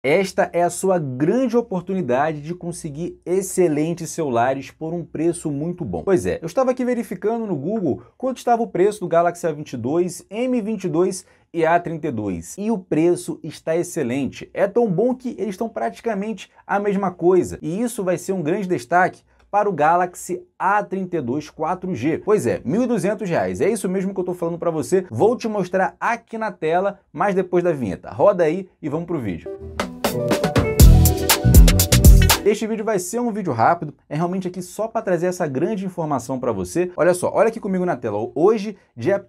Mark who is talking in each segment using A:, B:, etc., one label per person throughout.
A: Esta é a sua grande oportunidade de conseguir excelentes celulares por um preço muito bom. Pois é, eu estava aqui verificando no Google quanto estava o preço do Galaxy A22, M22 e A32. E o preço está excelente. É tão bom que eles estão praticamente a mesma coisa. E isso vai ser um grande destaque para o Galaxy A32 4G. Pois é, R$ 1.200. É isso mesmo que eu estou falando para você. Vou te mostrar aqui na tela, mas depois da vinheta. Roda aí e vamos para o vídeo. Este vídeo vai ser um vídeo rápido, é realmente aqui só para trazer essa grande informação para você. Olha só, olha aqui comigo na tela, hoje, dia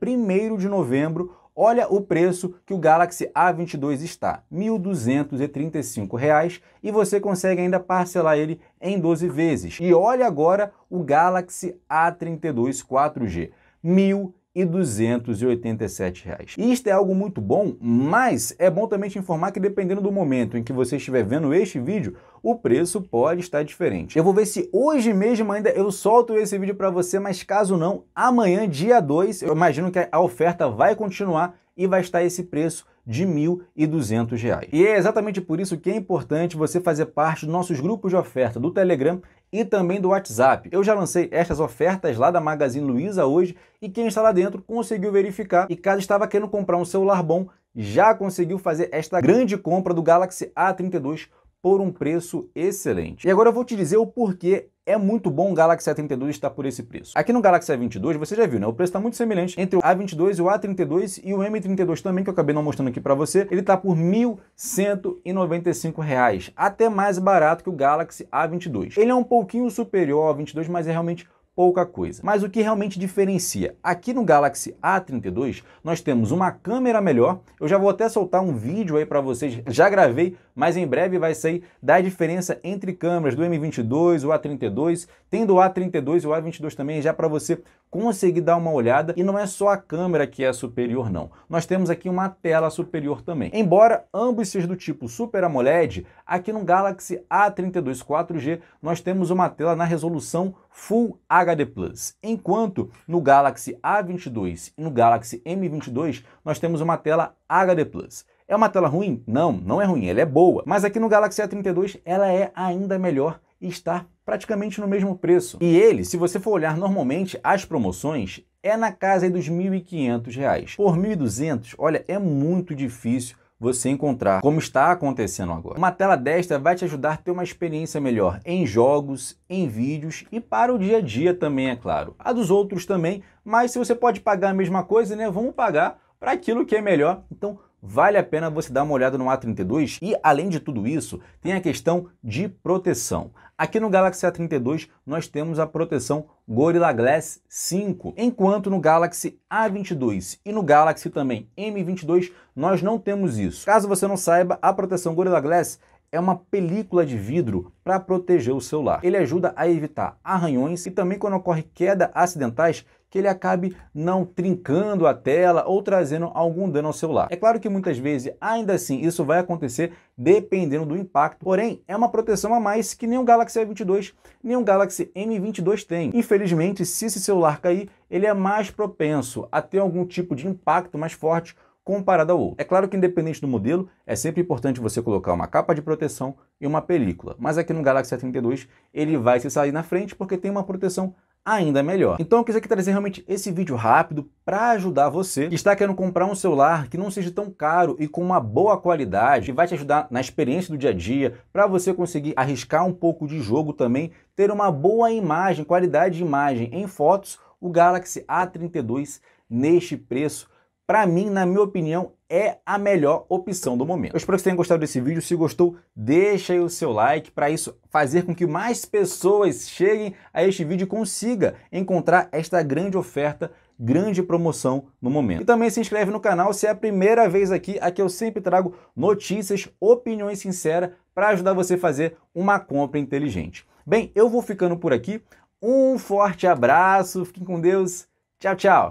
A: 1 de novembro, Olha o preço que o Galaxy A22 está, R$ 1.235, e você consegue ainda parcelar ele em 12 vezes. E olha agora o Galaxy A32 4G, R$ e 287 reais. E isto é algo muito bom, mas é bom também te informar que dependendo do momento em que você estiver vendo este vídeo, o preço pode estar diferente. Eu vou ver se hoje mesmo ainda eu solto esse vídeo para você, mas caso não, amanhã, dia 2, eu imagino que a oferta vai continuar e vai estar esse preço de R$ 1.200. E é exatamente por isso que é importante você fazer parte dos nossos grupos de oferta do Telegram e também do WhatsApp. Eu já lancei estas ofertas lá da Magazine Luiza hoje e quem está lá dentro conseguiu verificar e caso estava querendo comprar um celular bom, já conseguiu fazer esta grande compra do Galaxy A32 por um preço excelente. E agora eu vou te dizer o porquê é muito bom o Galaxy A32 estar tá por esse preço. Aqui no Galaxy A22, você já viu, né? O preço está muito semelhante entre o A22 e o A32 e o M32 também, que eu acabei não mostrando aqui para você. Ele está por R$ 1.195, reais, até mais barato que o Galaxy A22. Ele é um pouquinho superior ao A22, mas é realmente pouca coisa. Mas o que realmente diferencia? Aqui no Galaxy A32 nós temos uma câmera melhor, eu já vou até soltar um vídeo aí para vocês, já gravei, mas em breve vai sair da diferença entre câmeras do M22, o A32, tendo o A32 e o A22 também já para você conseguir dar uma olhada e não é só a câmera que é superior não. Nós temos aqui uma tela superior também. Embora ambos sejam do tipo Super AMOLED, aqui no Galaxy A32 4G nós temos uma tela na resolução Full HD Plus. Enquanto no Galaxy A22 e no Galaxy M22 nós temos uma tela HD Plus. É uma tela ruim? Não, não é ruim, ela é boa. Mas aqui no Galaxy A32 ela é ainda melhor e está praticamente no mesmo preço. E ele, se você for olhar normalmente as promoções, é na casa dos R$ 1.500. Por R$ 1.200, olha, é muito difícil você encontrar, como está acontecendo agora. Uma tela desta vai te ajudar a ter uma experiência melhor em jogos, em vídeos e para o dia a dia também, é claro. A dos outros também, mas se você pode pagar a mesma coisa, né, vamos pagar para aquilo que é melhor. Então, vale a pena você dar uma olhada no A32 e, além de tudo isso, tem a questão de proteção. Aqui no Galaxy A32 nós temos a proteção Gorilla Glass 5, enquanto no Galaxy A22 e no Galaxy também M22 nós não temos isso. Caso você não saiba, a proteção Gorilla Glass é uma película de vidro para proteger o celular. Ele ajuda a evitar arranhões e também quando ocorre queda acidentais que ele acabe não trincando a tela ou trazendo algum dano ao celular. É claro que muitas vezes, ainda assim, isso vai acontecer dependendo do impacto, porém, é uma proteção a mais que nem o Galaxy S22, nem o Galaxy M22 tem. Infelizmente, se esse celular cair, ele é mais propenso a ter algum tipo de impacto mais forte comparado ao outro. É claro que independente do modelo, é sempre importante você colocar uma capa de proteção e uma película, mas aqui no Galaxy a 32 ele vai se sair na frente porque tem uma proteção ainda melhor. Então eu quis aqui trazer realmente esse vídeo rápido para ajudar você que está querendo comprar um celular que não seja tão caro e com uma boa qualidade, que vai te ajudar na experiência do dia a dia, para você conseguir arriscar um pouco de jogo também, ter uma boa imagem, qualidade de imagem em fotos, o Galaxy A32 neste preço para mim, na minha opinião, é a melhor opção do momento. Eu espero que você tenham gostado desse vídeo. Se gostou, deixa aí o seu like para isso fazer com que mais pessoas cheguem a este vídeo e consiga encontrar esta grande oferta, grande promoção no momento. E também se inscreve no canal se é a primeira vez aqui, aqui eu sempre trago notícias, opiniões sinceras para ajudar você a fazer uma compra inteligente. Bem, eu vou ficando por aqui. Um forte abraço, fiquem com Deus. Tchau, tchau.